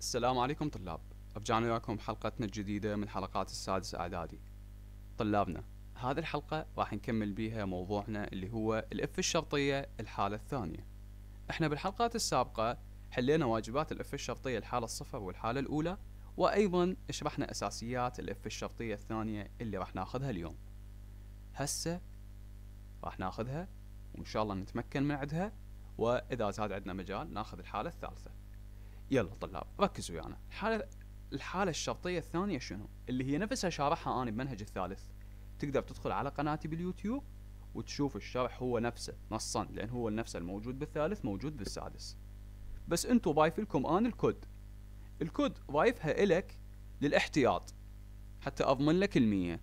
السلام عليكم طلاب رجعنا لكم حلقتنا الجديدة من حلقات السادس إعدادي طلابنا هذه الحلقة راح نكمل بيها موضوعنا اللي هو الإف الشرطية الحالة الثانية احنا بالحلقات السابقة حلينا واجبات الإف الشرطية الحالة الصفر والحالة الأولى وأيضا شرحنا أساسيات الإف الشرطية الثانية اللي راح ناخذها اليوم هسه راح ناخذها وإن شاء الله نتمكن من عدها وإذا زاد عندنا مجال ناخذ الحالة الثالثة يلا طلاب ركزوا ويانا يعني. الحالة الحالة الشرطية الثانية شنو؟ اللي هي نفسها شارحها أنا بمنهج الثالث تقدر تدخل على قناتي باليوتيوب وتشوف الشرح هو نفسه نصا لأن هو نفسه الموجود بالثالث موجود بالسادس بس أنتوا ضايف لكم أنا الكود الكود ضايفها إلك للاحتياط حتى أضمن لك المية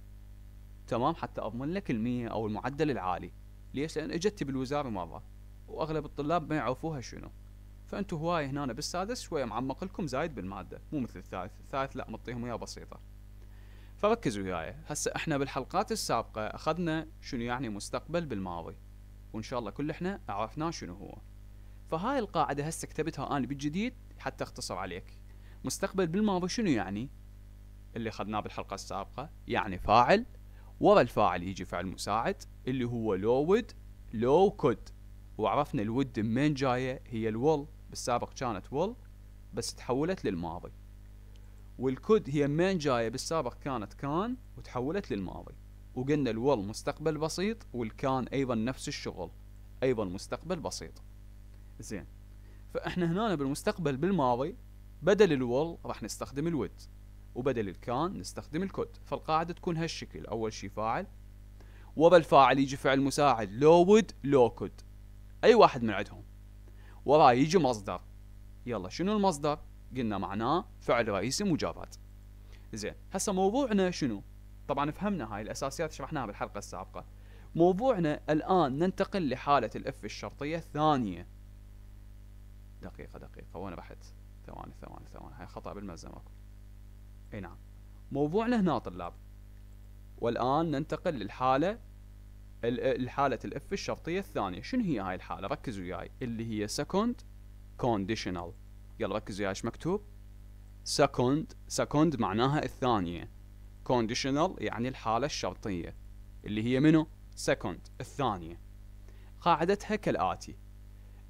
تمام حتى أضمن لك المية أو المعدل العالي ليش؟ لأن إجتي بالوزارة مرة وأغلب الطلاب ما يعرفوها شنو فانتم هواي هنا بالسادس شويه معمق لكم زايد بالماده مو مثل الثالث الثالث لا مطيهم اياه بسيطه فركزوا وياي هسه احنا بالحلقات السابقه اخذنا شنو يعني مستقبل بالماضي وان شاء الله كل احنا عرفناه شنو هو فهاي القاعده هسه كتبتها انا بالجديد حتى اختصر عليك مستقبل بالماضي شنو يعني اللي اخذناه بالحلقه السابقه يعني فاعل ورا الفاعل يجي فعل مساعد اللي هو لو ود لو كود وعرفنا الود من جايه هي الول بالسابق كانت will بس تحولت للماضي والكود هي من جايه بالسابق كانت كان وتحولت للماضي وقلنا الول مستقبل بسيط والكان ايضا نفس الشغل ايضا مستقبل بسيط زين فاحنا هنا بالمستقبل بالماضي بدل الول راح نستخدم الود وبدل الكان نستخدم الكود فالقاعدة تكون هالشكل أول شي فاعل وبالفاعل يجي فعل مساعد لو ود لو كود أي واحد من عندهم وراه يجي مصدر يلا شنو المصدر قلنا معناه فعل رئيسي مجرد زين هسه موضوعنا شنو طبعا فهمنا هاي الاساسيات شرحناها بالحلقه السابقه موضوعنا الان ننتقل لحاله الاف الشرطيه الثانيه دقيقه دقيقه وين رحت ثواني ثواني ثواني هاي خطا بالملزم اكو اي نعم موضوعنا هنا طلاب والان ننتقل للحاله الحالة الاف الشرطية الثانية شنو هي هاي الحالة ركزوا وياي اللي هي second conditional يلا ركزوا وياي ايش مكتوب second second معناها الثانية conditional يعني الحالة الشرطية اللي هي منو second الثانية قاعدتها كالآتي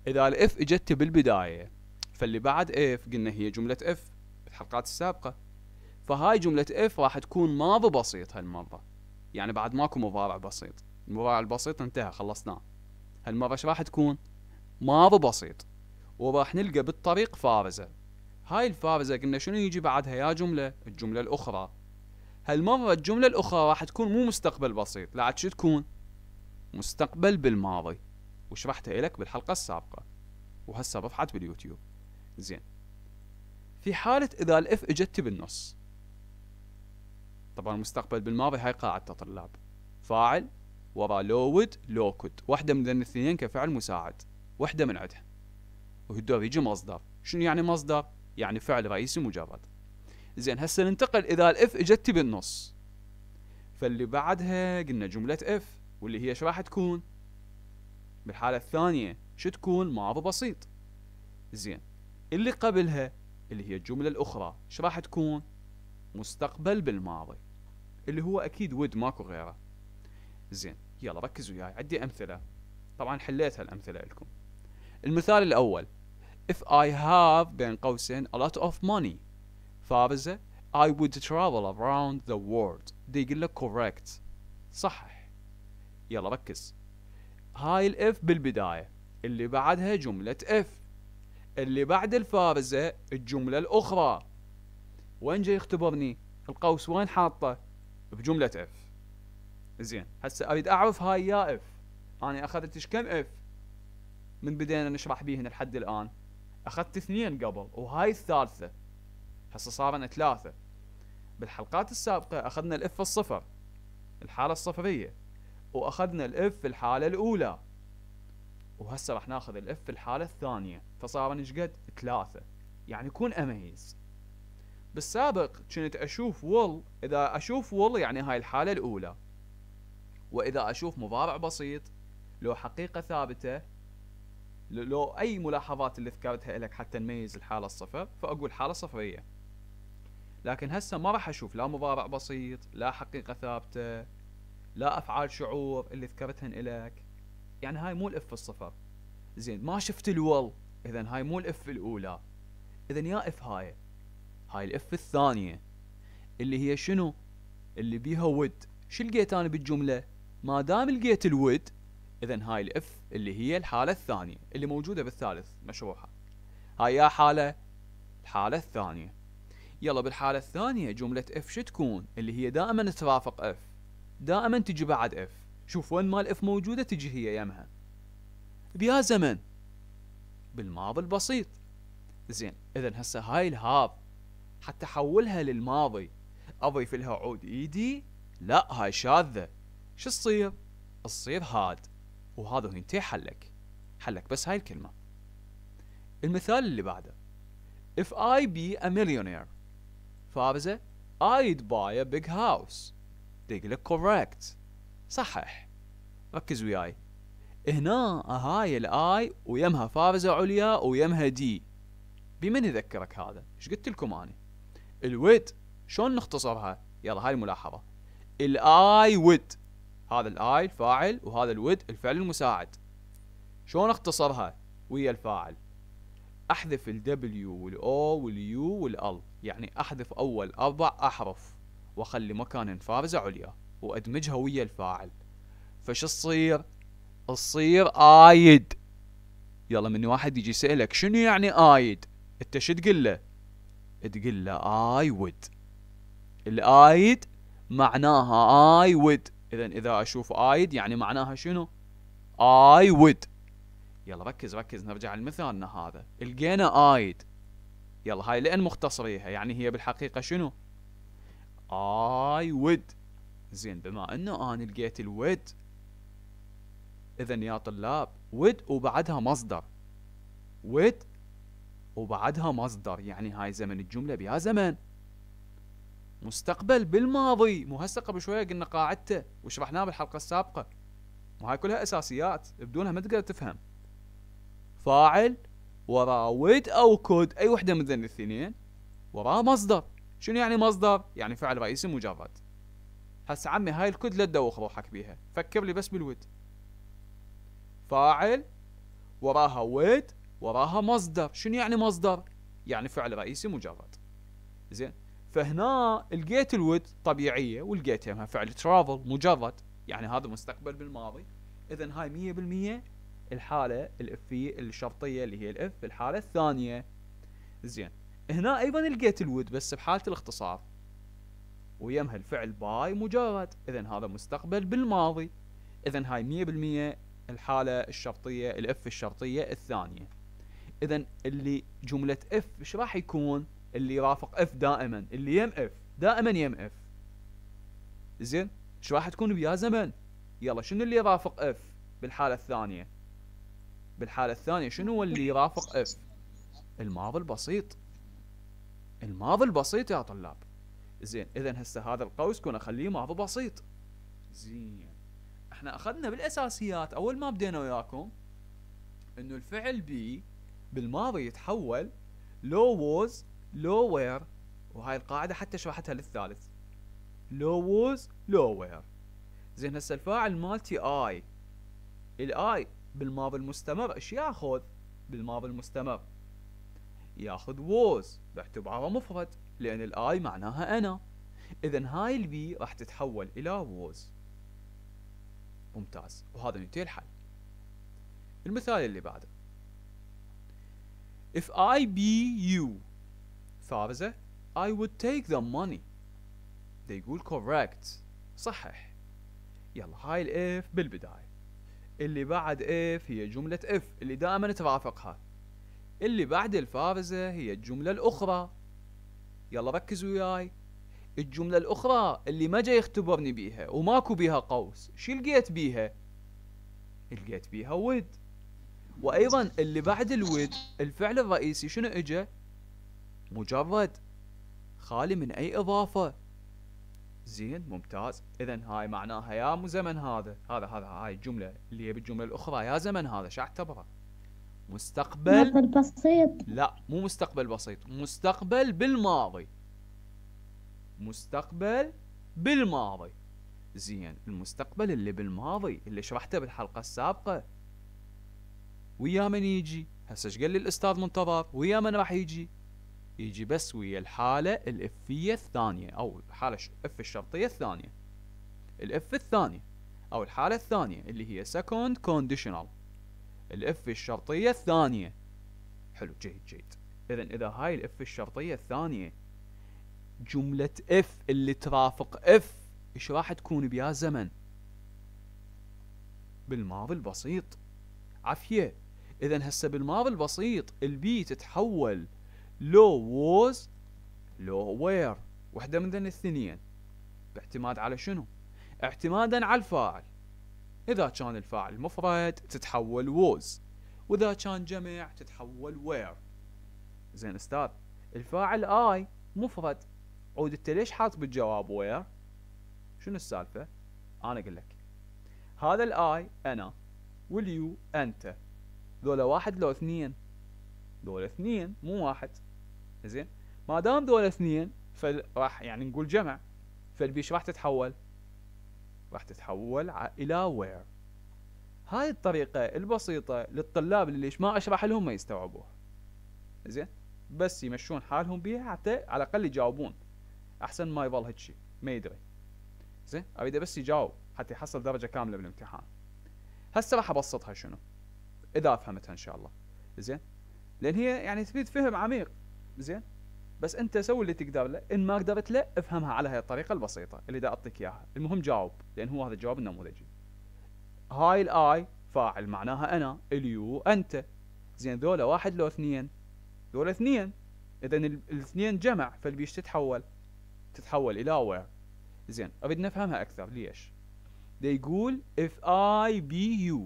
إذا الإف إجت بالبداية فاللي بعد إف قلنا هي جملة إف بالحلقات السابقة فهاي جملة إف راح تكون ماضي بسيط هالمرة يعني بعد ماكو مضارع بسيط الموضوع البسيط انتهى خلصناه هالمرة ايش راح تكون؟ ماضي بسيط وراح نلقى بالطريق فارزة هاي الفارزة قلنا شنو يجي بعدها يا جملة الجملة الأخرى هالمرة الجملة الأخرى راح تكون مو مستقبل بسيط لا عاد شو تكون؟ مستقبل بالماضي وشرحتها لك بالحلقة السابقة وهسه رفعت باليوتيوب زين في حالة إذا الإف إجت بالنص طبعا المستقبل بالماضي هاي قاعدة طلاب فاعل ورا لود لوكود واحدة من ذن الاثنين كفعل مساعد واحدة من عدها وهدور يجي مصدر شنو يعني مصدر؟ يعني فعل رئيسي مجرد زين هسه ننتقل إذا الإف إجت بالنص فاللي بعدها قلنا جملة إف واللي هي ايش راح تكون؟ بالحالة الثانية شو تكون؟ ماضي بسيط زين اللي قبلها اللي هي الجملة الأخرى ايش راح تكون؟ مستقبل بالماضي اللي هو أكيد ود ماكو غيره زين يلا ركز وياي عندي امثله طبعا حليت هالامثله لكم المثال الاول if I have بين قوسين a lot of money فارزه I would travel around the world دي يقول لك correct صحح يلا ركز هاي الاف بالبدايه اللي بعدها جمله اف اللي بعد الفارزه الجمله الاخرى وين جاي يختبرني القوس وين حاطه بجمله اف زين هسه اريد اعرف هاي يا اف انا اخذت كم اف من بدينا نشرح بيهن لحد الان اخذت اثنين قبل وهاي الثالثه هسه صارنا ثلاثه بالحلقات السابقه اخذنا الاف الصفر الحاله الصفريه واخذنا الاف في الحاله الاولى وهسه راح ناخذ الاف في الحاله الثانيه فصارن ايش قد ثلاثه يعني يكون اميز بالسابق كنت اشوف وول اذا اشوف وول يعني هاي الحاله الاولى واذا اشوف مضارع بسيط لو حقيقه ثابته لو اي ملاحظات اللي ذكرتها لك حتى نميز الحاله الصفر فاقول حاله صفريه لكن هسه ما راح اشوف لا مضارع بسيط لا حقيقه ثابته لا افعال شعور اللي ذكرتهن الك يعني هاي مو الاف الصفر زين ما شفت الول اذا هاي مو الاف الاولى اذا يا اف هاي هاي الاف الثانيه اللي هي شنو اللي بيها ود شو لقيت انا بالجمله ما دام لقيت الود اذا هاي الاف اللي هي الحاله الثانيه اللي موجوده بالثالث مشروحه هاي يا حاله الحاله الثانيه يلا بالحاله الثانيه جمله اف شو تكون اللي هي دائما ترافق اف دائما تجي بعد اف شوف وين ما الاف موجوده تجي هي يمها بيا زمن بالماضي البسيط زين اذا هسه هاي الهاب حتى احولها للماضي اضيف لها عود ايدي لا هاي شاذه شو تصير؟ تصير هاد وهذا وانتهي حلك حلك بس هاي الكلمة المثال اللي بعده If I be a millionaire فابزة I'd buy a big house دق لك correct صحح ركز وياي هنا هاي الاي ويمها فارزة عليا ويمها دي بمن يذكرك هذا ايش قلت لكم انا الود شلون نختصرها يلا هاي الملاحظة الاي ود هذا الاي الفاعل وهذا الود الفعل المساعد شلون اختصرها ويا الفاعل احذف الدبليو والاو واليو والال يعني احذف اول اربع احرف واخلي مكان فارزه عليا وادمجها ويا الفاعل فش تصير تصير آيد يلا من واحد يجي يسألك شنو يعني آيد انت شو تقول له تقول له آي ود الآيد معناها آي ود اذا اذا اشوف ايد يعني معناها شنو اي ود يلا ركز ركز نرجع لمثالنا هذا لقينا ايد يلا هاي لان مختصريها يعني هي بالحقيقه شنو اي ود زين بما انه انا لقيت الود اذا يا طلاب ود وبعدها مصدر ود وبعدها مصدر يعني هاي زمن الجمله بها زمن مستقبل بالماضي مو هسه قبل شويه قلنا قاعدته وشرحناه بالحلقه السابقه مو هاي كلها اساسيات بدونها ما تقدر تفهم فاعل وراء ود او كود اي وحده من ذن الاثنين وراء مصدر شنو يعني مصدر يعني فعل رئيسي مجرد هسه عمي هاي الكود لا تدوخ روحك بيها فكر لي بس بالود فاعل وراها ود وراها مصدر شنو يعني مصدر يعني فعل رئيسي مجرد زين فهنا لقيت الود طبيعيه والجيت يمها فعل ترافل مجرد يعني هذا مستقبل بالماضي اذا هاي 100% الحاله الافيه الشرطيه اللي هي الاف الحاله الثانيه زين هنا ايضا لقيت الود بس بحاله الاختصار ويمها الفعل باي مجرد اذا هذا مستقبل بالماضي اذا هاي 100% الحاله الشرطيه الاف الشرطيه الثانيه اذا اللي جمله اف ايش راح يكون اللي يرافق اف دائما اللي يم اف دائما يم اف زين ايش راح تكون بيا زمن يلا شنو اللي يرافق اف بالحاله الثانيه بالحاله الثانيه شنو هو اللي يرافق اف الماضي البسيط الماضي البسيط يا طلاب زين اذا هسه هذا القوس كنا اخليه ماضي بسيط زين احنا اخذنا بالاساسيات اول ما بدينا وياكم انه الفعل بي بالماضي يتحول لو was لوير وهاي القاعدة حتى شرحتها للثالث لو ووز لوير زين هسه الفاعل مالتي اي الاي بالماضي المستمر ايش ياخذ بالماضي المستمر ياخذ ووز باعتباره مفرد لان الاي معناها انا اذا هاي البي راح تتحول الى ووز ممتاز وهذا ينتهي الحل المثال اللي بعده if I be you الثابزة I would take the money ده يقول correct صحح يلا هاي الاف بالبداية اللي بعد اف هي جملة اف اللي دائما ترافقها اللي بعد الفارزة هي الجملة الأخرى يلا ركزوا وياي الجملة الأخرى اللي ما جاي يختبرني بيها وماكو بيها قوس شو لقيت بيها؟ لقيت بيها ود وأيضا اللي بعد الود الفعل الرئيسي شنو إجا؟ مجرد خالي من أي إضافة زين ممتاز إذا هاي معناها يا مو زمن هذا هذا هذا هاي الجملة اللي هي بالجملة الأخرى يا زمن هذا شو أعتبره مستقبل مستقبل بسيط لا مو مستقبل بسيط مستقبل بالماضي مستقبل بالماضي زين المستقبل اللي بالماضي اللي شرحته بالحلقة السابقة ويا من يجي هسه ايش قال لي الاستاذ منتظر ويا من راح يجي يجي بس ويا الحالة الإفية الثانية أو الحالة إف الشرطية الثانية الإف الثانية أو الحالة الثانية اللي هي second conditional الإف الشرطية الثانية حلو جيد جيد إذا إذا هاي الإف الشرطية الثانية جملة إف اللي ترافق إف إيش راح تكون بيا زمن بالماضي البسيط عفية إذا هسه بالماضي البسيط البي تتحول لو ووز لو وير وحده من ذن الثنين باعتماد على شنو اعتمادا على الفاعل اذا كان الفاعل مفرد تتحول ووز واذا كان جمع تتحول وير زين استاذ الفاعل اي مفرد عود انت ليش حاط بالجواب وير شنو السالفه انا اقول لك هذا الاي انا واليو انت ذولا واحد لو اثنين ذولا اثنين مو واحد زين ما دام دول اثنين فراح يعني نقول جمع فالبيش راح تتحول راح تتحول الى وير هاي الطريقة البسيطة للطلاب اللي ليش ما اشرح لهم ما يستوعبوها زين بس يمشون حالهم بيها حتى على الاقل يجاوبون احسن ما يظل شيء ما يدري زين اريده بس يجاوب حتى يحصل درجة كاملة بالامتحان هسه راح ابسطها شنو اذا فهمتها ان شاء الله زين لان هي يعني تفيد فهم عميق زين بس انت سوي اللي تقدر له ان ما قدرت له افهمها على هاي الطريقه البسيطه اللي دا اعطيك اياها المهم جاوب لان هو هذا الجواب النموذجي هاي الاي فاعل معناها انا اليو انت زين ذولا واحد لو اثنين ذولا اثنين اذا الاثنين جمع فالبيش تتحول تتحول الى وير زين اريد نفهمها اكثر ليش دا يقول if I be you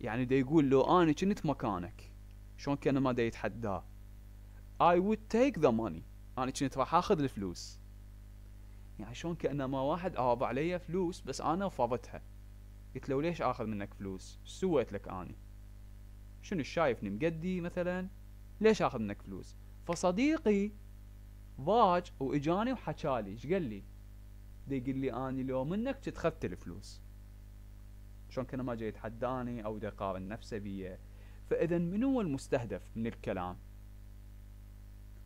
يعني دا يقول لو انا كنت مكانك شلون كان ما دا يتحداه I would take the money أنا كنت راح آخذ الفلوس يعني شلون كأنما واحد عرض علي فلوس بس أنا رفضتها قلت له ليش آخذ منك فلوس سويت لك أني شنو شايفني مقدي مثلا ليش آخذ منك فلوس فصديقي ضاج وإجاني وحكالي إيش قال لي دي يقول لي أني لو منك تتخذت أخذت الفلوس شلون كأنما جاي يتحداني أو يقارن نفسه بيا. فإذا من هو المستهدف من الكلام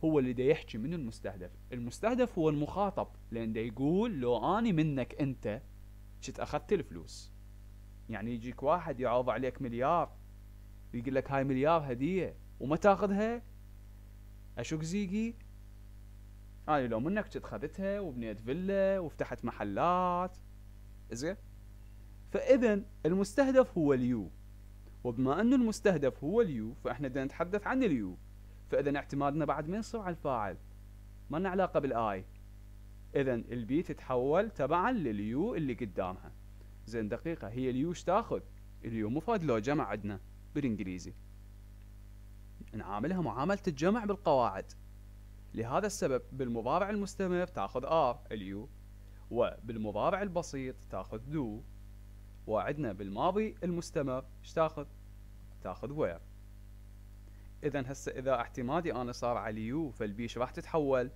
هو اللي دا يحكي من المستهدف المستهدف هو المخاطب لان دا يقول لو اني منك انت شت اخذت الفلوس يعني يجيك واحد يعوض عليك مليار يقول لك هاي مليار هديه وما تاخذها اشوك زيقي انا لو منك كنت خذتها وبنيت فيلا وفتحت محلات زين فاذا المستهدف هو اليو وبما ان المستهدف هو اليو فاحنا بدنا نتحدث عن اليو فاذا اعتمادنا بعد ما يصير على الفاعل ما لنا علاقه بالاي اذا البي تتحول تبعا لليو اللي قدامها زين دقيقه هي اليو ايش تاخذ اليو مفرد لو جمع عندنا بالانجليزي نعاملها معامله الجمع بالقواعد لهذا السبب بالمضارع المستمر تاخذ ار اليو وبالمضارع البسيط تاخذ دو وعندنا بالماضي المستمر ايش تاخذ تاخذ وير اذا هسه اذا اعتمادي انا صار على يو فالبي شو راح تتحول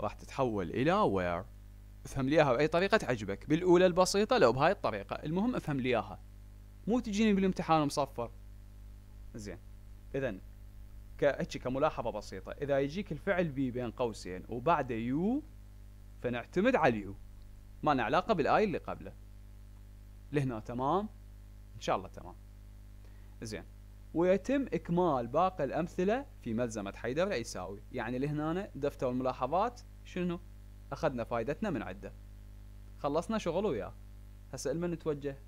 راح تتحول الى وير افهم لي اياها باي طريقه تعجبك بالاولى البسيطه لو بهاي الطريقه المهم افهم لي اياها مو تجيني بالامتحان مصفر زين اذا هيك كملاحظه بسيطه اذا يجيك الفعل بي بين قوسين وبعده يو فنعتمد على يو ما لنا علاقه بالاي اللي قبله لهنا تمام ان شاء الله تمام زين ويتم إكمال باقي الأمثلة في ملزمة حيدر العيساوي يعني لهنا دفتر الملاحظات شنو أخذنا فائدتنا من عده خلصنا شغل وياه هسه لمن نتوجه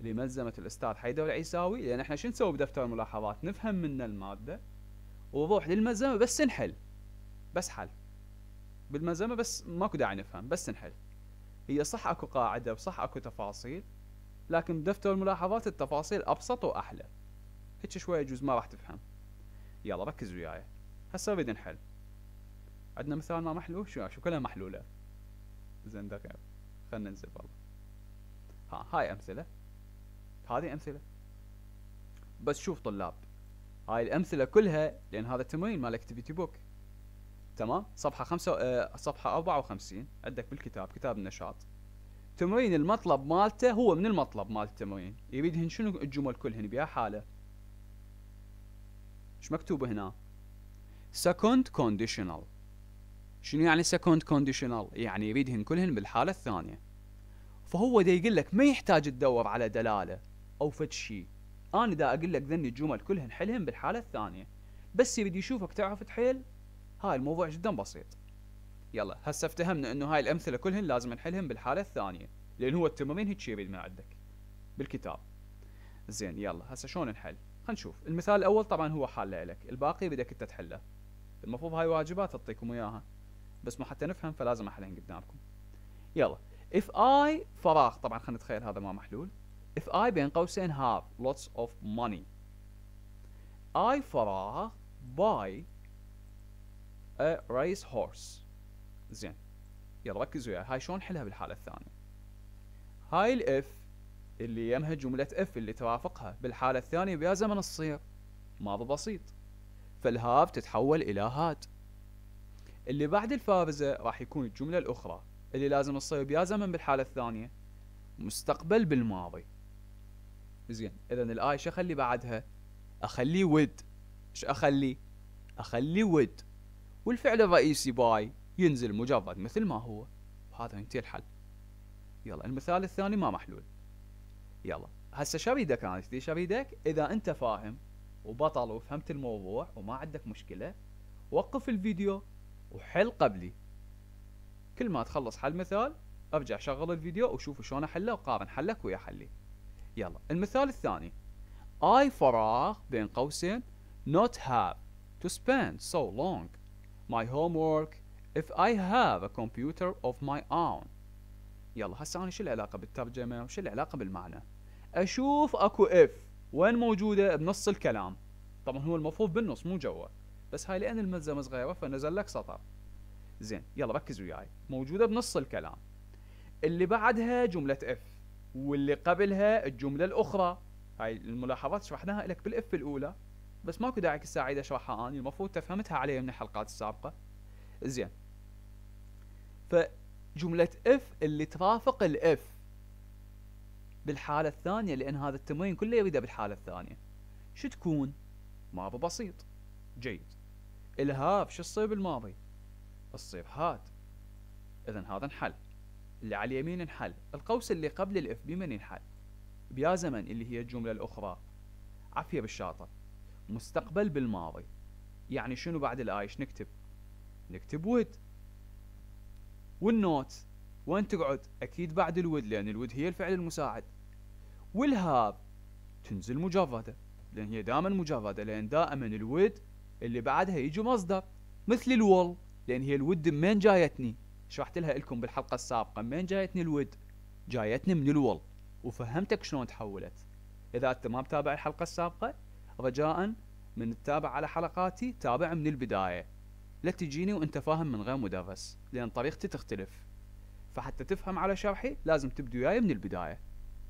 لملزمة الأستاذ حيدر العيساوي لأن احنا شنو نسوي بدفتر الملاحظات نفهم منه المادة ووضوح للملزمة بس نحل بس حل بالملزمة بس ماكو داعي نفهم بس نحل هي صح اكو قاعدة وصح اكو تفاصيل لكن بدفتر الملاحظات التفاصيل أبسط وأحلى هيك شوي يجوز ما راح تفهم يلا ركز وياي هسه نريد نحل عندنا مثال ما محلول شو شو كلها محلوله زين دقيقه خلنا ننزل والله ها هاي امثله هذه امثله بس شوف طلاب هاي الامثله كلها لان هذا التمرين مال اكتيفيتي بوك تمام صفحه خمسة آه صفحه 54 عندك بالكتاب كتاب النشاط تمرين المطلب مالته هو من المطلب مال التمرين يريدهن شنو الجمل كلهن بها حاله ايش مكتوب هنا second conditional شنو يعني second conditional يعني يريدهن كلهن بالحالة الثانية فهو دا يقول لك ما يحتاج تدور على دلالة أو فد شيء أنا دا أقول لك ذني الجمل كلهن حلهن بالحالة الثانية بس يريد يشوفك تعرف تحل هاي الموضوع جدا بسيط يلا هسه افتهمنا انه هاي الامثله كلهن لازم نحلهن بالحاله الثانيه لان هو التمرين هيك يريد من عندك بالكتاب زين يلا هسه شلون نحل خلينا نشوف المثال الاول طبعا هو حال لك الباقي بدك انت تحله المفروض هاي واجبات تعطيكم اياها بس ما حتى نفهم فلازم احلهن قدامكم يلا if I فراغ طبعا خلينا نتخيل هذا ما محلول if I بين قوسين have lots of money I فراغ buy a race horse زين يلا ركزوا وياي هاي شلون نحلها بالحاله الثانيه هاي الاف اللي يمها جملة اف اللي توافقها بالحالة الثانية بيا زمن الصير ماضي بسيط فالهاف تتحول إلى هاد اللي بعد الفافزة راح يكون الجملة الأخرى اللي لازم تصير بيا زمن بالحالة الثانية مستقبل بالماضي زين إذا الآية شو أخلي بعدها أخلي ود شو أخلي أخلي ود والفعل الرئيسي باي ينزل مجرد مثل ما هو وهذا ينتهي الحل يلا المثال الثاني ما محلول يلا هسه شريدك انا دي شريدك اذا انت فاهم وبطل وفهمت الموضوع وما عندك مشكله وقف الفيديو وحل قبلي كل ما تخلص حل مثال ارجع شغل الفيديو وشوف شلون احله وقارن حلك ويا حلي يلا المثال الثاني I فراغ بين قوسين not have to spend so long my homework if I have a computer of my own يلا هسه انا شو العلاقه بالترجمه وشو العلاقه بالمعنى اشوف اكو اف وين موجوده بنص الكلام طبعا هو المفروض بالنص مو جوا بس هاي لان الملزمه صغيره فنزل لك سطر زين يلا ركز وياي موجوده بنص الكلام اللي بعدها جمله اف واللي قبلها الجمله الاخرى هاي الملاحظات شرحناها لك بالاف الاولى بس ماكو داعي الساعه اشرحها اني المفروض تفهمتها علي من الحلقات السابقه زين فجمله اف اللي ترافق الاف بالحالة الثانية لأن هذا التمرين كله يريده بالحالة الثانية شو تكون؟ ماضي بسيط جيد الهاب شو تصير بالماضي؟ تصير هاد إذا هذا انحل اللي على اليمين انحل القوس اللي قبل الاف بمن ينحل بيا زمن اللي هي الجملة الأخرى عافية بالشاطر مستقبل بالماضي يعني شنو بعد الايش نكتب نكتب ود والنوت وين تقعد اكيد بعد الود لان الود هي الفعل المساعد والهاب تنزل مجرده لان هي دائما مجرده لان دائما الود اللي بعدها يجي مصدر مثل الول لان هي الود من جايتني شرحت لها لكم بالحلقه السابقه من جايتني الود جايتني من الول وفهمتك شلون تحولت اذا انت ما متابع الحلقه السابقه رجاء من تتابع على حلقاتي تابع من البدايه لا تجيني وانت فاهم من غير مدرس لان طريقتي تختلف فحتى تفهم على شرحي لازم تبدو وياي من البدايه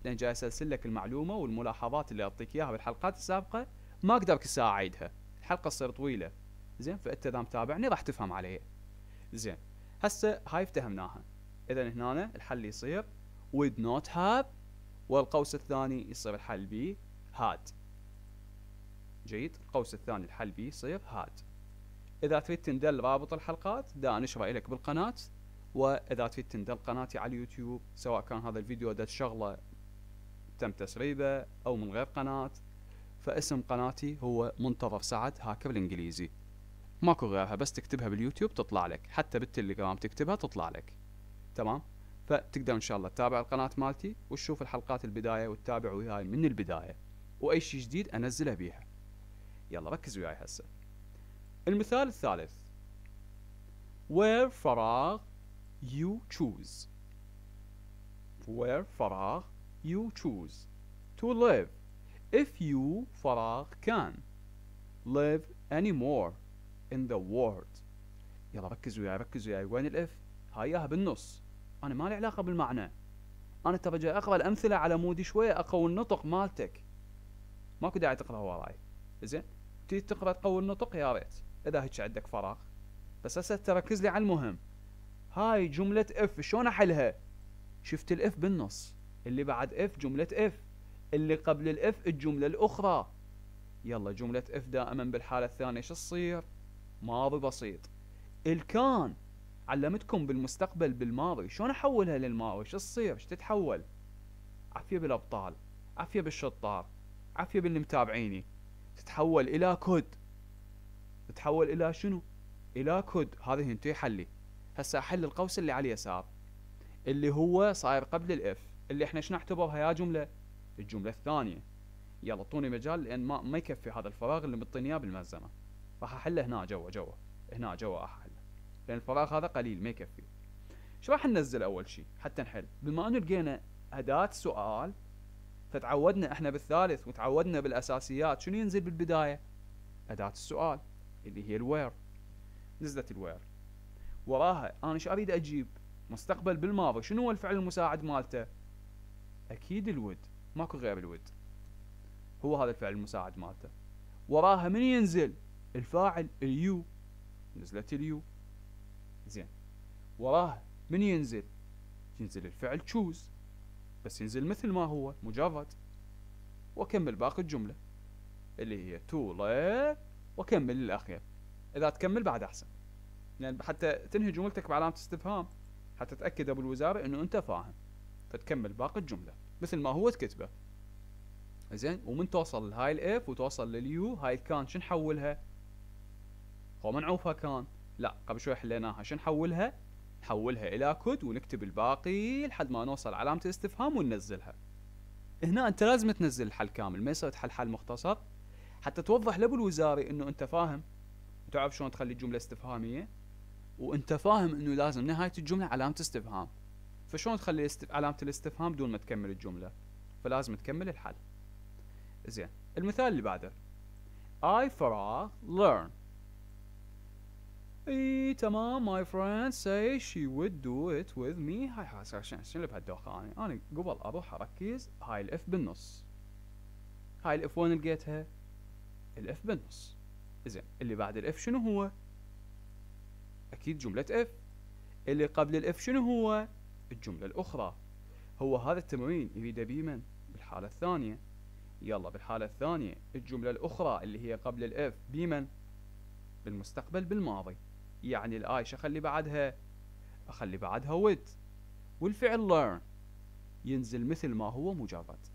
لان جاي اسلسل لك المعلومه والملاحظات اللي اعطيك اياها بالحلقات السابقه ما اقدر اساعدها اعيدها الحلقه تصير طويله زين فانت اذا متابعني راح تفهم علي زين هسه هاي افتهمناها اذا هنا الحل يصير would not have والقوس الثاني يصير الحل بي had جيد القوس الثاني الحل بي يصير had اذا تريد تندل رابط الحلقات دا نشره لك بالقناه واذا تريد تندل قناتي على اليوتيوب سواء كان هذا الفيديو دا شغله تم تسريبه أو من غير قناة فاسم قناتي هو منتظر سعد هاكر الإنجليزي ماكو غيرها بس تكتبها باليوتيوب تطلع لك حتى بالتليجرام تكتبها تطلع لك تمام فتقدر ان شاء الله تتابع القناه مالتي وتشوف الحلقات البدايه وتتابع وياي من البدايه واي شيء جديد انزله بيها يلا ركز وياي هسه المثال الثالث where فراغ you choose where فراغ you choose to live if you فراغ can live anymore in the world يلا ركزوا يا ركزوا يا وين الاف هاياها بالنص انا ما لي علاقه بالمعنى انا ترى جاي اقرا الامثله على مودي شويه اقوي النطق مالتك ماكو داعي تقراها وراي زين تي تقرا تقوي النطق يا ريت اذا هيك عندك فراغ بس هسه تركز لي على المهم هاي جمله اف شلون احلها شفت الاف بالنص اللي بعد اف جملة اف اللي قبل الاف الجملة الاخرى يلا جملة اف دائما بالحالة الثانية شو تصير ماضي بسيط الكان علمتكم بالمستقبل بالماضي شلون احولها للماضي شو تصير شو تتحول عافية بالابطال عافية بالشطار عافية باللي متابعيني تتحول الى كود تتحول الى شنو الى كود هذه انتي حلي هسه احل القوس اللي على اليسار اللي هو صاير قبل الاف اللي احنا شنو نعتبرها يا جمله الجمله الثانيه يلا اعطوني مجال لان ما ما يكفي هذا الفراغ اللي معطيني اياه بالملزمه راح احله هنا جوا جوا هنا جوا راح احله لان الفراغ هذا قليل ما يكفي ايش راح ننزل اول شيء حتى نحل بما انه لقينا اداه سؤال فتعودنا احنا بالثالث وتعودنا بالاساسيات شنو ينزل بالبدايه اداه السؤال اللي هي الوير نزلت الوير وراها انا ايش اريد اجيب مستقبل بالماضي شنو هو الفعل المساعد مالته اكيد الود ماكو غير الود هو هذا الفعل المساعد مالته وراها من ينزل الفاعل اليو نزلت اليو زين وراه من ينزل ينزل الفعل تشوز بس ينزل مثل ما هو مجرد واكمل باقي الجملة اللي هي تو واكمل للأخير إذا تكمل بعد أحسن يعني حتى تنهي جملتك بعلامة استفهام حتى تأكد أبو الوزارة أنه أنت فاهم فتكمل باقي الجمله مثل ما هو تكتبه زين ومن توصل لهاي الاف وتوصل لليو هاي الكان شو نحولها هو منعوفها كان لا قبل شوي حليناها شو نحولها نحولها الى كود ونكتب الباقي لحد ما نوصل علامه الاستفهام وننزلها هنا انت لازم تنزل الحل كامل ما يصير تحل حل مختصر حتى توضح لابو الوزاري انه انت فاهم وتعرف شلون تخلي الجمله استفهاميه وانت فاهم انه لازم نهايه الجمله علامه استفهام فشلون تخلي الاستف... علامه الاستفهام دون ما تكمل الجمله فلازم تكمل الحل زين المثال اللي بعده اي فراغ ليرن اي تمام ماي فريند say شي وود دو ات وذ مي هاي حاسة شنو اللي بهالدوخة انا انا قبل اروح اركز هاي الاف بالنص هاي الاف وين لقيتها الاف بالنص زين اللي بعد الاف شنو هو اكيد جملة اف اللي قبل الاف شنو هو بالجملة الأخرى هو هذا التمرين يريده بيمن بالحالة الثانية يلا بالحالة الثانية الجملة الأخرى اللي هي قبل الإف بيمن بالمستقبل بالماضي يعني الآيش أخلي بعدها أخلي بعدها ود والفعل learn ينزل مثل ما هو مجرد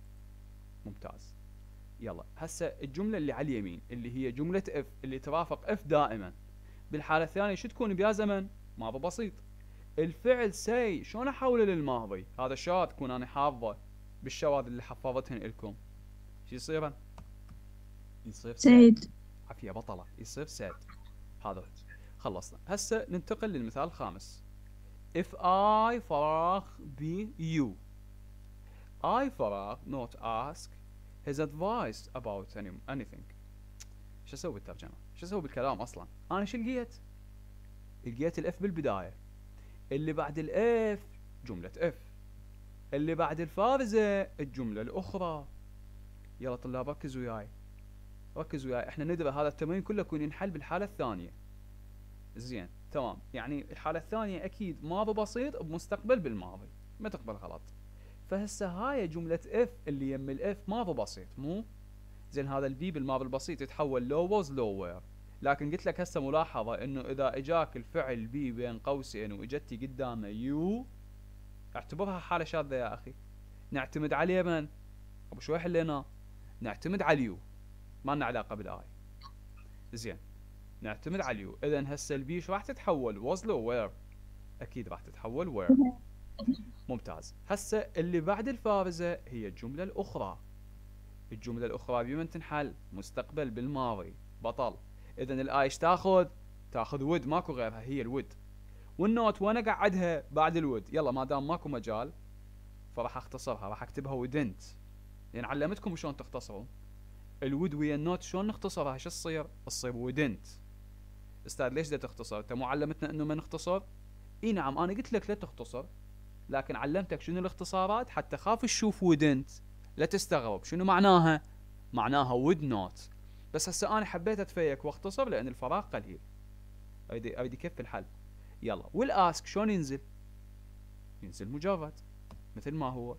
ممتاز يلا هسه الجملة اللي على اليمين اللي هي جملة اف اللي ترافق اف دائما بالحالة الثانية شو تكون بيا زمن ماضي بسيط الفعل سي شلون احوله للماضي هذا شات تكون انا حافظه بالشواذ اللي حفظتهن الكم شو يصير يصير سيد عافيه بطله يصير سيد هذا خلصنا هسه ننتقل للمثال الخامس if I فراغ be you I فراغ not ask his advice about any, anything شو اسوي بالترجمه شو اسوي بالكلام اصلا انا شو لقيت لقيت الاف بالبدايه اللي بعد الاف جملة اف اللي بعد الفارزة الجملة الأخرى يلا طلاب ركزوا وياي ركزوا وياي احنا ندرى هذا التمرين كله يكون ينحل بالحالة الثانية زين تمام يعني الحالة الثانية أكيد ماضي بسيط بمستقبل بالماضي ما تقبل غلط فهسه هاي جملة اف اللي يم الاف ماضي بسيط مو زين هذا البي بالماضي البسيط يتحول لو وير لكن قلت لك هسه ملاحظه انه اذا اجاك الفعل بي بين قوسين واجتي قدامه يو اعتبرها حاله شاذه يا اخي نعتمد على من ابو شوي حليناه نعتمد على اليو ما لنا علاقه بالاي زين نعتمد على اليو اذا هسه البي ايش راح تتحول وصله وير اكيد راح تتحول وير ممتاز هسه اللي بعد الفارزه هي الجمله الاخرى الجمله الاخرى بمن تنحل مستقبل بالماضي بطل اذا الايش تاخذ تاخذ وود ماكو غيرها هي الود والنوت وانا قعدها بعد الود يلا ما دام ماكو مجال فراح اختصرها راح اكتبها ودنت لان يعني علمتكم شلون تختصروا الود ويا النوت شلون نختصرها شو تصير تصير ودنت استاذ ليش دا تختصر انت مو علمتنا انه ما نختصر اي نعم انا قلت لك لا تختصر لكن علمتك شنو الاختصارات حتى خاف تشوف ودنت لا تستغرب شنو معناها معناها ود نوت بس هسه انا حبيت اتفيك واختصر لان الفراغ قليل ايدي اريد في الحل يلا والاسك شلون ينزل؟ ينزل مجرد مثل ما هو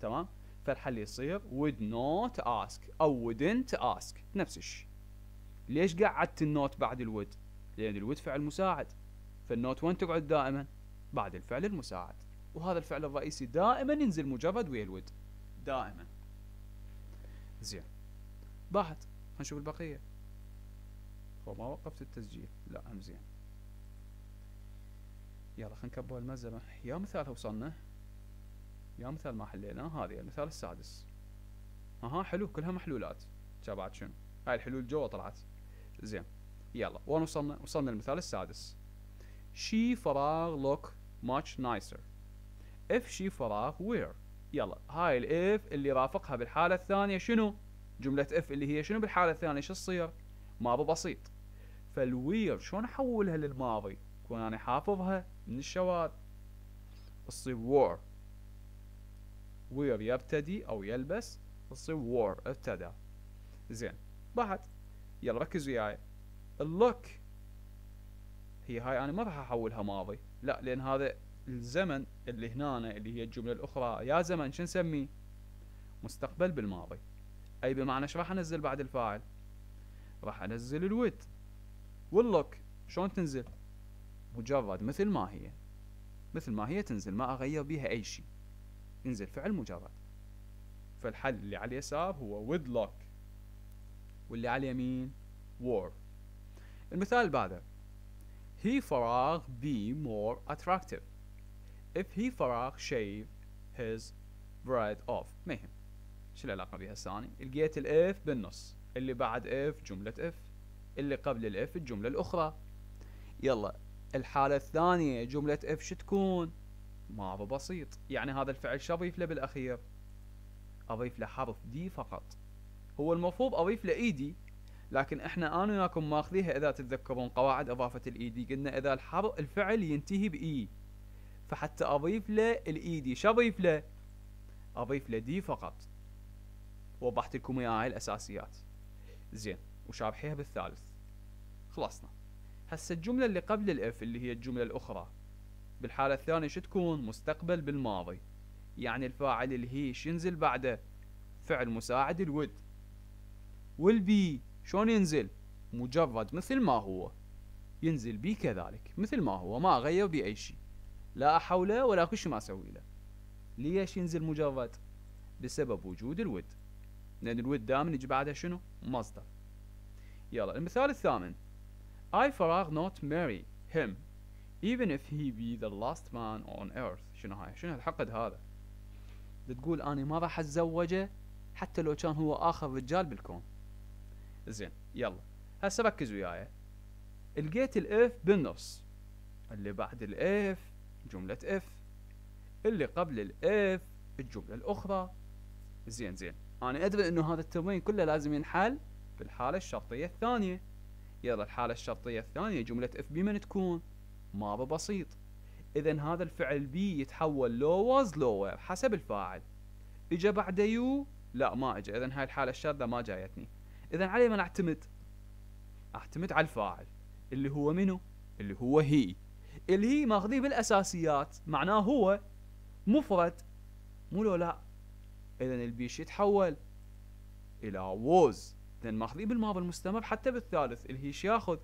تمام فالحل يصير would not ask او wouldn't ask نفس الشيء ليش قعدت النوت بعد الود؟ لان الود فعل مساعد فالنوت وين تقعد دائما؟ بعد الفعل المساعد وهذا الفعل الرئيسي دائما ينزل مجرد ويا الود دائما زين بعد هنشوف البقية هو ما وقفت التسجيل لا زين يلا خلينا نكبر الملزمة يا مثال وصلنا يا مثال ما حليناه هذه المثال السادس اها حلو كلها محلولات بعد شنو هاي الحلول جوا طلعت زين يلا وين وصلنا وصلنا للمثال السادس شي فراغ لوك ماتش نايسر اف شي فراغ وير يلا هاي الاف اللي رافقها بالحالة الثانية شنو جمله اف اللي هي شنو بالحاله الثانيه شو تصير ماضي بسيط فالوير شلون احولها للماضي كون انا حافظها من الشواذ تصير وور. وير يرتدي او يلبس تصير وور ارتدى زين بعد يلا ركز وياي اللوك هي هاي انا ما راح احولها ماضي لا لان هذا الزمن اللي هنا اللي هي الجمله الاخرى يا زمن شو نسميه مستقبل بالماضي أي بمعنى شو راح أنزل بعد الفاعل راح أنزل الويت واللوك شلون تنزل مجرد مثل ما هي مثل ما هي تنزل ما أغير بيها أي شيء ينزل فعل مجرد فالحل اللي على اليسار هو with lock واللي على اليمين war المثال بعده he فراغ be more attractive if he فراغ shave his bread off ما يهم شو العلاقه بها الثاني لقيت الاف بالنص اللي بعد اف جمله اف اللي قبل الاف الجمله الاخرى يلا الحاله الثانيه جمله اف شو تكون هو بسيط يعني هذا الفعل شو اضيف له بالاخير اضيف له حرف دي فقط هو المفروض اضيف له ايدي e لكن احنا انا وياكم ماخذيها اذا تتذكرون قواعد اضافه الايدي e قلنا اذا الحرف الفعل ينتهي باي e، فحتى اضيف له الايدي شو اضيف له اضيف له دي فقط وضحت لكم اياها هاي الاساسيات زين وشابحيها بالثالث خلصنا هسه الجمله اللي قبل الاف اللي هي الجمله الاخرى بالحاله الثانيه شو تكون مستقبل بالماضي يعني الفاعل شو ينزل بعده فعل مساعد الود والبي شلون ينزل مجرد مثل ما هو ينزل بي كذلك مثل ما هو ما غير بي اي شيء لا حوله ولا شيء ما اسوي له ليش ينزل مجرد بسبب وجود الود لأن الود دائما يجي بعدها شنو؟ مصدر يلا المثال الثامن I فراغ not marry him even if he be the last man on earth شنو هاي؟ شنو الحقد هذا؟ تقول أني ما راح أتزوجه حتى لو كان هو آخر رجال بالكون زين يلا هسه ركز وياي لقيت الاف بالنص اللي بعد الاف جملة اف اللي قبل الاف الجملة الأخرى زين زين انا ادري انه هذا التمرين كله لازم ينحل بالحاله الشرطيه الثانيه يلا الحاله الشرطيه الثانيه جمله اف بي من تكون ما بسيط اذا هذا الفعل بي يتحول لوز لوير حسب الفاعل اجا بعده يو لا ما اجا اذا هاي الحاله الشاذه ما جايتني اذا علي من اعتمد اعتمد على الفاعل اللي هو منو اللي هو هي اللي هي ماخذيه بالاساسيات معناه هو مفرد مو لو لا اذا البيش يتحول الى ووز اذا ماخذين بالماضي المستمر حتى بالثالث الهيش ياخذ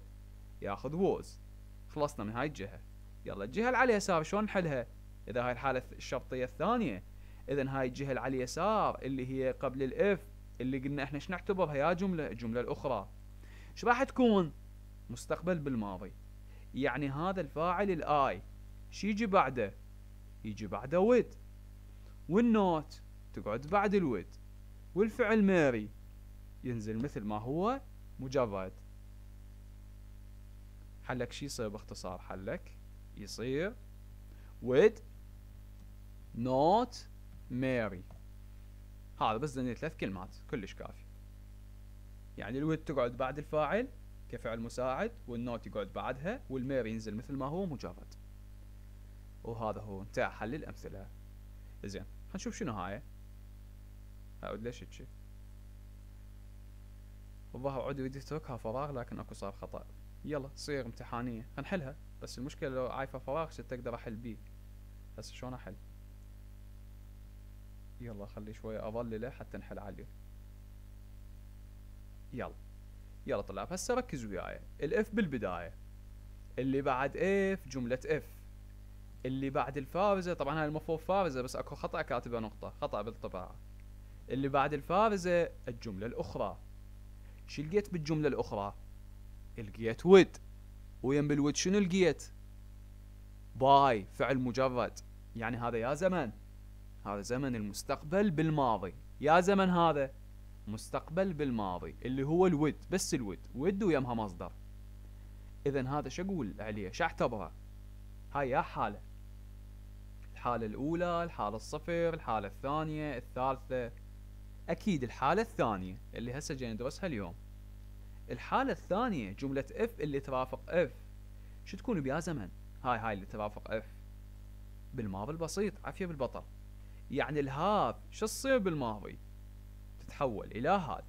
ياخذ ووز خلصنا من هاي الجهه يلا الجهه اللي على اليسار شلون نحلها اذا هاي الحاله الشرطيه الثانيه اذا هاي الجهه اللي على اليسار اللي هي قبل الاف اللي قلنا احنا ايش نعتبرها يا جمله الجمله الاخرى ايش راح تكون مستقبل بالماضي يعني هذا الفاعل الاي شي يجي بعده يجي بعده ود والنوت تقعد بعد الود والفعل ماري ينزل مثل ما هو مجرد حلك شي يصير باختصار حلك يصير ود نوت ماري هذا بس دني ثلاث كلمات كلش كافي يعني الود تقعد بعد الفاعل كفعل مساعد والنوت يقعد بعدها والمير ينزل مثل ما هو مجرد وهذا هو انتهى حل الأمثلة زين نشوف شنو هاي اعود ليش تشي الظاهر عود يريد يتركها فراغ لكن اكو صار خطأ يلا تصير امتحانية خنحلها بس المشكلة لو عايفة فراغ شو تقدر احل بيه هسه شلون احل يلا خلي شوية اظلله حتى نحل عليه يلا يلا طلاب هسه ركز وياي الاف بالبداية اللي بعد اف جملة اف اللي بعد الفارزة طبعا هاي المفروض فارزة بس اكو خطأ كاتبة نقطة خطأ بالطباعة اللي بعد الفارزة الجملة الأخرى شو لقيت بالجملة الأخرى لقيت ود ويم الود شنو لقيت باي فعل مجرد يعني هذا يا زمن هذا زمن المستقبل بالماضي يا زمن هذا مستقبل بالماضي اللي هو الود بس الود ود ويمها مصدر اذا هذا شو اقول عليه شو اعتبره هاي يا حاله الحاله الاولى الحاله الصفر الحاله الثانيه الثالثه اكيد الحاله الثانيه اللي هسه جاي ندرسها اليوم الحاله الثانيه جمله اف اللي ترافق اف شو تكون بيا زمن هاي هاي اللي ترافق اف بالماضي البسيط عافيه بالبطل يعني الهاف شو تصير بالماضي تتحول الى هاد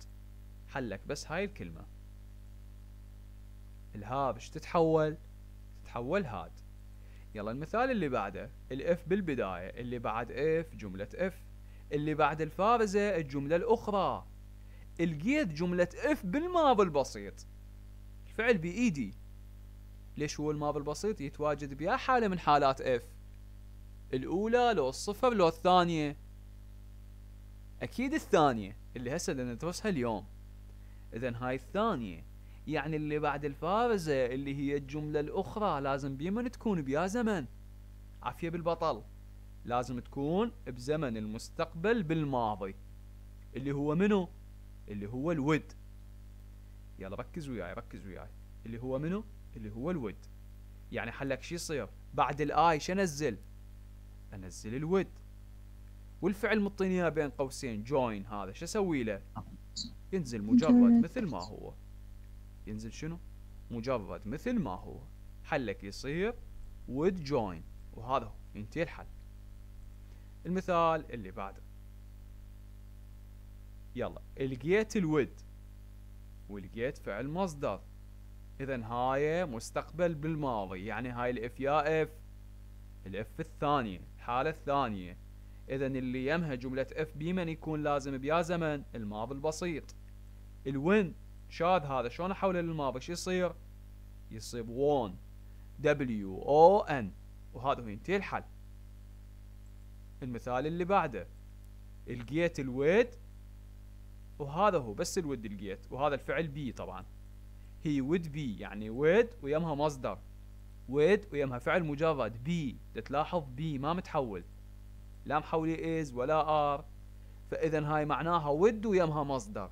حلك بس هاي الكلمه الهاف شو تتحول تتحول هاد يلا المثال اللي بعده الاف بالبدايه اللي بعد اف جمله اف اللي بعد الفارزة الجملة الأخرى لقيت جملة اف بالماضي البسيط الفعل بإيدي ليش هو الماضي البسيط يتواجد بيا حالة من حالات اف الأولى لو الصفر لو الثانية أكيد الثانية اللي هسه ندرسها اليوم إذا هاي الثانية يعني اللي بعد الفارزة اللي هي الجملة الأخرى لازم بيمن تكون بيا زمن عافية بالبطل لازم تكون بزمن المستقبل بالماضي اللي هو منو اللي هو الود يلا ركز وياي ركز وياي اللي هو منو اللي هو الود يعني حلك شو يصير بعد الاي شنزل انزل الود والفعل مطيني اياه بين قوسين جوين هذا شو اسوي له؟ ينزل مجرد مثل ما هو ينزل شنو؟ مجرد مثل ما هو حلك يصير ود جوين وهذا هو ينتهي الحل المثال اللي بعده يلا لقيت الود ولقيت فعل مصدر اذا هاي مستقبل بالماضي يعني هاي الاف يا اف الاف الثانية الحالة الثانية اذا اللي يمها جملة اف بمن يكون لازم بيا زمن الماضي البسيط الون شاذ هذا شلون احوله للماضي شو يصير يصيب وون دبليو او ان وهذا هو ينتهي الحل المثال اللي بعده الجيت الود وهذا هو بس الود الجيت وهذا الفعل بي طبعا هي ود بي يعني ود ويمها مصدر ود ويمها فعل مجرد بي تلاحظ بي ما متحول لا محولي از ولا ار فاذا هاي معناها ود ويمها مصدر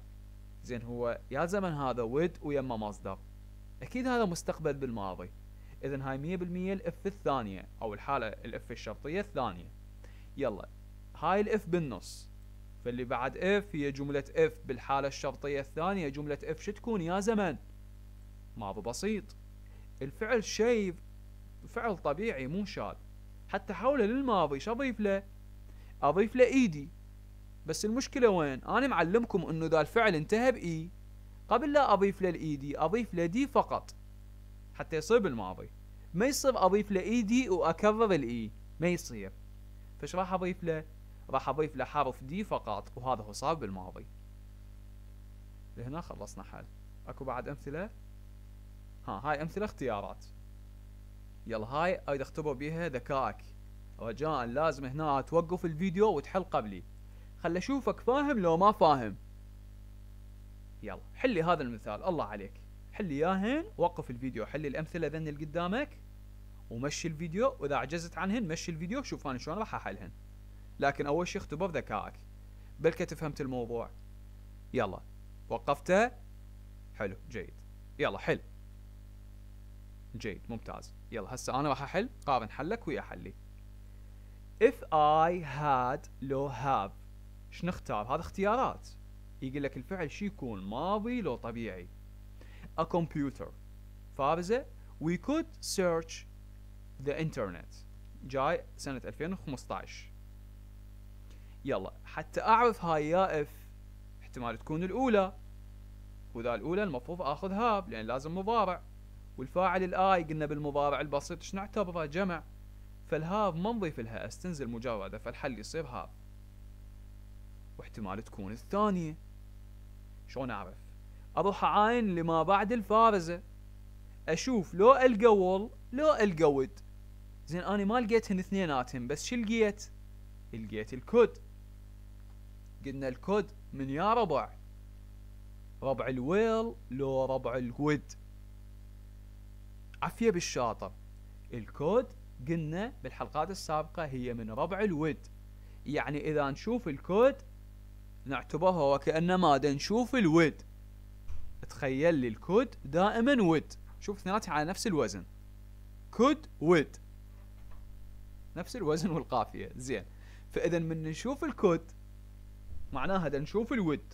زين هو يا زمن هذا ود ويمها مصدر اكيد هذا مستقبل بالماضي اذا هاي 100% الاف الثانيه او الحاله الاف الشرطيه الثانيه يلا هاي الاف بالنص فاللي بعد اف هي جملة اف بالحالة الشرطية الثانية جملة اف شو تكون يا زمن ماضي بسيط الفعل شيف فعل طبيعي مو شاذ حتى حوله للماضي شو اضيف له اضيف له ايدي e بس المشكلة وين انا معلمكم انه ذا الفعل انتهى باي e، قبل لا اضيف له الايدي e اضيف له دي فقط حتى يصير بالماضي ما يصير اضيف له ايدي واكرر الاي ما يصير فش راح اضيف له راح اضيف له حرف دي فقط وهذا هو صار بالماضي لهنا خلصنا حل اكو بعد امثله ها هاي امثله اختيارات يلا هاي اريد اختبر بيها ذكائك رجاء لازم هنا توقف الفيديو وتحل قبلي خل اشوفك فاهم لو ما فاهم يلا حلي هذا المثال الله عليك حلي ياهن وقف الفيديو حلي الامثله ذن اللي قدامك ومشي الفيديو واذا عجزت عنهن مشي الفيديو شوف انا شلون راح احلهن لكن اول شيء اختبر ذكائك بلكي فهمت الموضوع يلا وقفته حلو جيد يلا حل جيد ممتاز يلا هسه انا راح احل قارن حلك ويا حلي if I had لو have شنو اختار هذا اختيارات يقول لك الفعل شي يكون ماضي لو طبيعي a computer فارزة we could search ذا انترنت جاي سنة 2015 يلا حتى اعرف هاي يائف احتمال تكون الاولى وذا الاولى المفروض اخذ هاب لان لازم مضارع والفاعل الاي قلنا بالمضارع البسيط ايش نعتبره جمع فالهاب ما نضيف لها اس تنزل مجرده فالحل يصير هاب واحتمال تكون الثانيه شلون اعرف اروح اعاين لما بعد الفارزه اشوف لو القول لو القود زين انا ما لقيتهن اثنيناتهم بس شو لقيت؟ لقيت الكود قلنا الكود من يا ربع ربع الويل لو ربع الود عفية بالشاطر الكود قلنا بالحلقات السابقة هي من ربع الود يعني إذا نشوف الكود نعتبرها وكأنما دا نشوف الود تخيل لي الكود دائما ود شوف اثنيناتها على نفس الوزن كود ود نفس الوزن والقافيه زين فاذا من نشوف الكود معناها إذا نشوف الود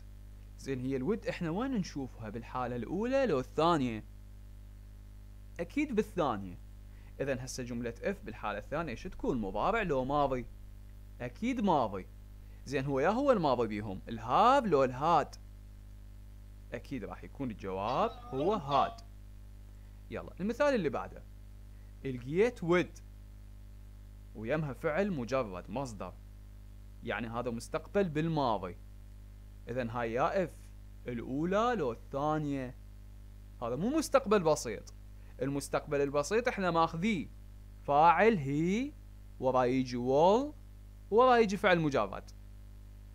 زين هي الود احنا وين نشوفها بالحاله الاولى لو الثانيه اكيد بالثانيه اذا هسه جمله اف بالحاله الثانيه شو تكون مضارع لو ماضي اكيد ماضي زين هو يا هو الماضي بيهم الهاب لو الهاد اكيد راح يكون الجواب هو هاد يلا المثال اللي بعده لقيت ود ويمها فعل مجرد مصدر يعني هذا مستقبل بالماضي اذا هاي يا اف الاولى لو الثانيه هذا مو مستقبل بسيط المستقبل البسيط احنا ماخذيه فاعل هي ورا يجي وول ورا يجي فعل مجرد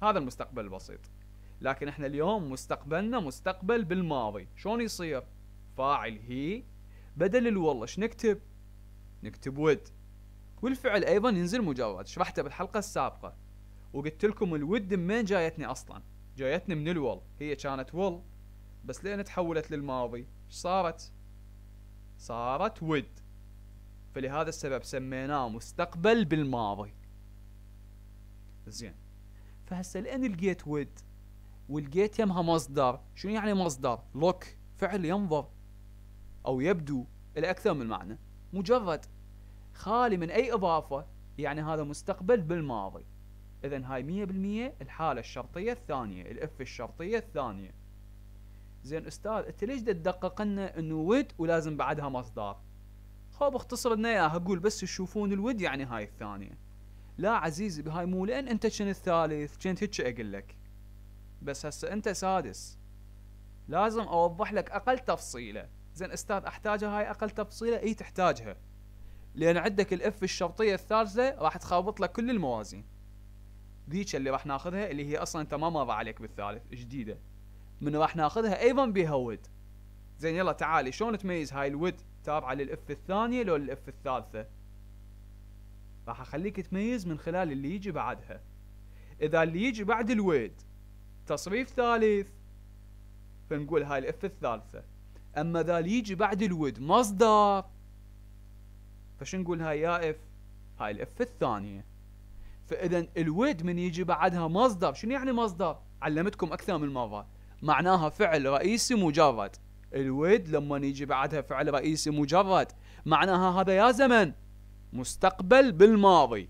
هذا المستقبل البسيط لكن احنا اليوم مستقبلنا مستقبل بالماضي شلون يصير فاعل هي بدل الوول ايش نكتب نكتب ود والفعل ايضا ينزل مجرد شرحته بالحلقه السابقه وقلت لكم الود من جايتني اصلا جايتني من الول هي كانت ول بس لين تحولت للماضي صارت صارت ود فلهذا السبب سميناه مستقبل بالماضي زين فهسه لين لقيت ود والجيت يمها مصدر شنو يعني مصدر لوك فعل ينظر او يبدو الاكثر من معنى مجرد خالي من أي إضافة يعني هذا مستقبل بالماضي إذا هاي مية بالمية الحالة الشرطية الثانية الإف الشرطية الثانية زين أستاذ أنت ليش تدقق لنا إنه ود ولازم بعدها مصدر خب اختصر لنا اياها اقول بس تشوفون الود يعني هاي الثانية لا عزيزي بهاي مو لأن أنت شن الثالث كنت هيك أقول لك بس هسه أنت سادس لازم أوضح لك أقل تفصيلة زين أستاذ أحتاجها هاي أقل تفصيلة إي تحتاجها لان عندك الاف الشرطيه الثالثه راح تخربط لك كل الموازين ذيك اللي راح ناخذها اللي هي اصلا انت ما مر عليك بالثالث جديده من راح ناخذها ايضا بها ود زين يلا تعالي شلون تميز هاي الود تابعه للاف الثانيه لو للاف الثالثه راح اخليك تميز من خلال اللي يجي بعدها اذا اللي يجي بعد الود تصريف ثالث فنقول هاي الاف الثالثه اما ذا اللي يجي بعد الود مصدر فشو نقول هاي يا اف هاي الاف الثانيه فاذا الود من يجي بعدها مصدر شنو يعني مصدر علمتكم اكثر من مره معناها فعل رئيسي مجرد الود لما يجي بعدها فعل رئيسي مجرد معناها هذا يا زمن مستقبل بالماضي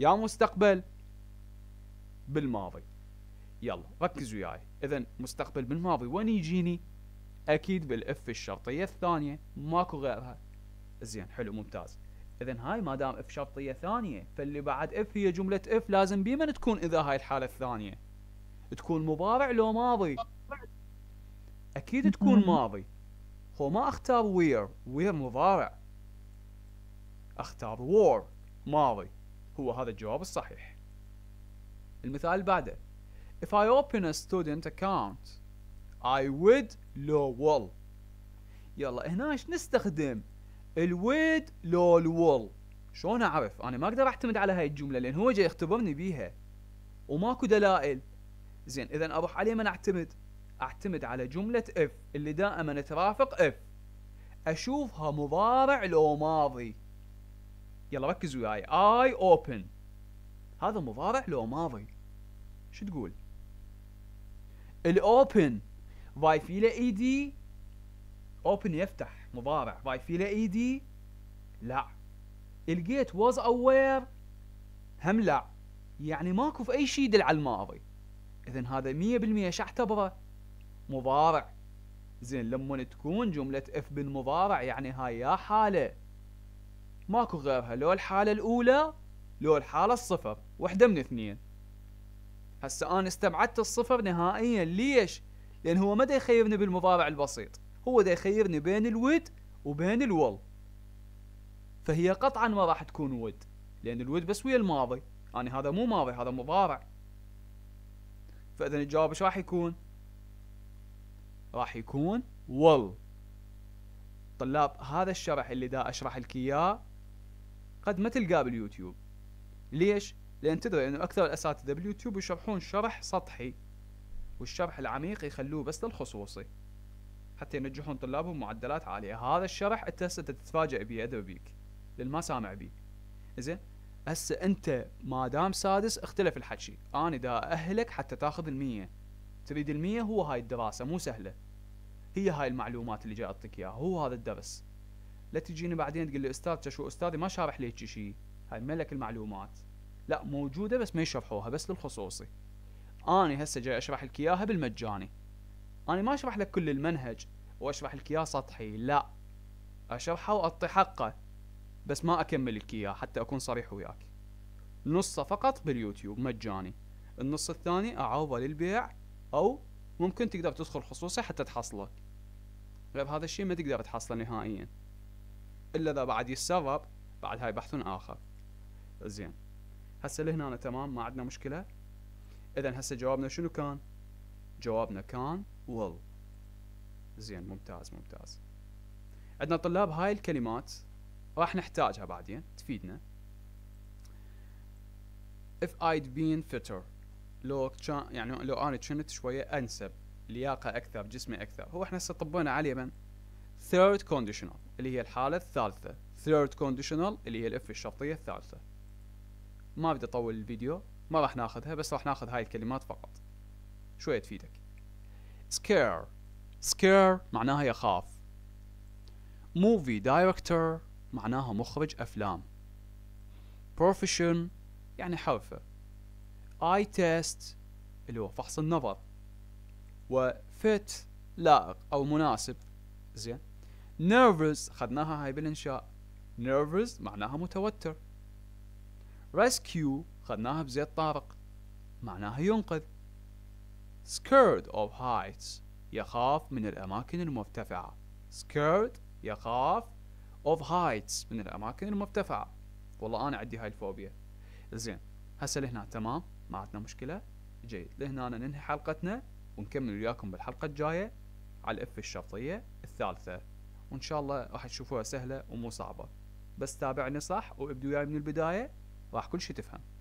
يا مستقبل بالماضي يلا ركزوا وياي اذا مستقبل بالماضي وين يجيني اكيد بالاف الشرطيه الثانيه ماكو غيرها زين حلو ممتاز اذا هاي ما دام اف شرطيه ثانيه فاللي بعد اف هي جمله اف لازم بيمن تكون اذا هاي الحاله الثانيه تكون مضارع لو ماضي اكيد تكون ماضي هو ما اختار وير وير مضارع اختار وور ماضي هو هذا الجواب الصحيح المثال اللي بعده If I open a student account I would لو will يلا هنا ايش نستخدم الويد لو الول شلون اعرف انا ما اقدر اعتمد على هاي الجمله لان هو جاي يختبرني بيها وماكو دلائل زين اذا اروح عليه من اعتمد اعتمد على جمله اف اللي دائما ترافق اف اشوفها مضارع لو ماضي يلا ركز وياي اي اوبن هذا مضارع لو ماضي شو تقول الاوبن ضايفي له اي دي اوبن يفتح مضارع باي في اي دي لا الجيت واز اوير هم لا يعني ماكو في اي شيء يدل على الماضي اذا هذا 100% شاعتبره مضارع زين لما تكون جملة اف بالمضارع يعني هاي يا حالة ماكو غيرها لو الحالة الأولى لو الحالة الصفر وحدة من اثنين هسه أنا استبعدت الصفر نهائيا ليش؟ لأن هو مدى يخيرني بالمضارع البسيط هو ده يخيرني بين الود وبين الول فهي قطعا ما راح تكون ود لأن الود بس ويا الماضي يعني هذا مو ماضي هذا مضارع فإذا الجواب ايش راح يكون راح يكون ول طلاب هذا الشرح اللي دا أشرح لك إياه قد ما تلقاه باليوتيوب ليش؟ لأن تدري أنه أكثر الأساتذة باليوتيوب يشرحون شرح سطحي والشرح العميق يخلوه بس للخصوصي حتى ينجحون طلابهم معدلات عاليه هذا الشرح انت هسه تتفاجئ به ادب بيك لان ما سامع بيه زين هسه انت ما دام سادس اختلف الحكي انا دا اهلك حتى تاخذ المية تريد المية هو هاي الدراسة مو سهلة هي هاي المعلومات اللي جاي اعطيك اياها هو هذا الدرس لا تجيني بعدين تقول لي استاذ شو استاذي ما شارح لي شيء هاي ملك المعلومات لا موجودة بس ما يشرحوها بس للخصوصي انا هسه جاي اشرح لك اياها بالمجاني أنا ما أشرح لك كل المنهج وأشرح لك إياه سطحي لا أشرحه وأعطي حقه بس ما أكمل لك إياه حتى أكون صريح وياك نصه فقط باليوتيوب مجاني النص الثاني أعوضه للبيع أو ممكن تقدر تدخل خصوصي حتى تحصله غير هذا الشيء ما تقدر تحصله نهائيا إلا إذا بعد يتسرب بعد هاي بحث آخر زين هسه لهنا أنا تمام ما عندنا مشكلة إذا هسه جوابنا شنو كان جوابنا كان will زين ممتاز ممتاز عندنا طلاب هاي الكلمات راح نحتاجها بعدين تفيدنا if I'd been fitter لو كان يعني لو انا كنت شويه انسب لياقه اكثر جسمي اكثر هو احنا هسه طبينا عليه من third conditional اللي هي الحاله الثالثه third conditional اللي هي الاف الشرطيه الثالثه ما بدي اطول الفيديو ما راح ناخذها بس راح ناخذ هاي الكلمات فقط شويه تفيدك scare scare معناها يخاف movie director معناها مخرج أفلام profession يعني حرفة eye test اللي هو فحص النظر و fit لائق أو مناسب زين nervous خدناها هاي بالإنشاء nervous معناها متوتر rescue خدناها بزيت طارق معناها ينقذ scared of heights يخاف من الأماكن المرتفعة scared يخاف of heights من الأماكن المرتفعة والله أنا عندي هاي الفوبيا زين هسه لهنا تمام ما عندنا مشكلة جيد لهنا ننهي حلقتنا ونكمل وياكم بالحلقة الجاية على الإف الشرطية الثالثة وإن شاء الله راح تشوفوها سهلة ومو صعبة بس تابعني صح وابدوا وياي من البداية راح كل شيء تفهم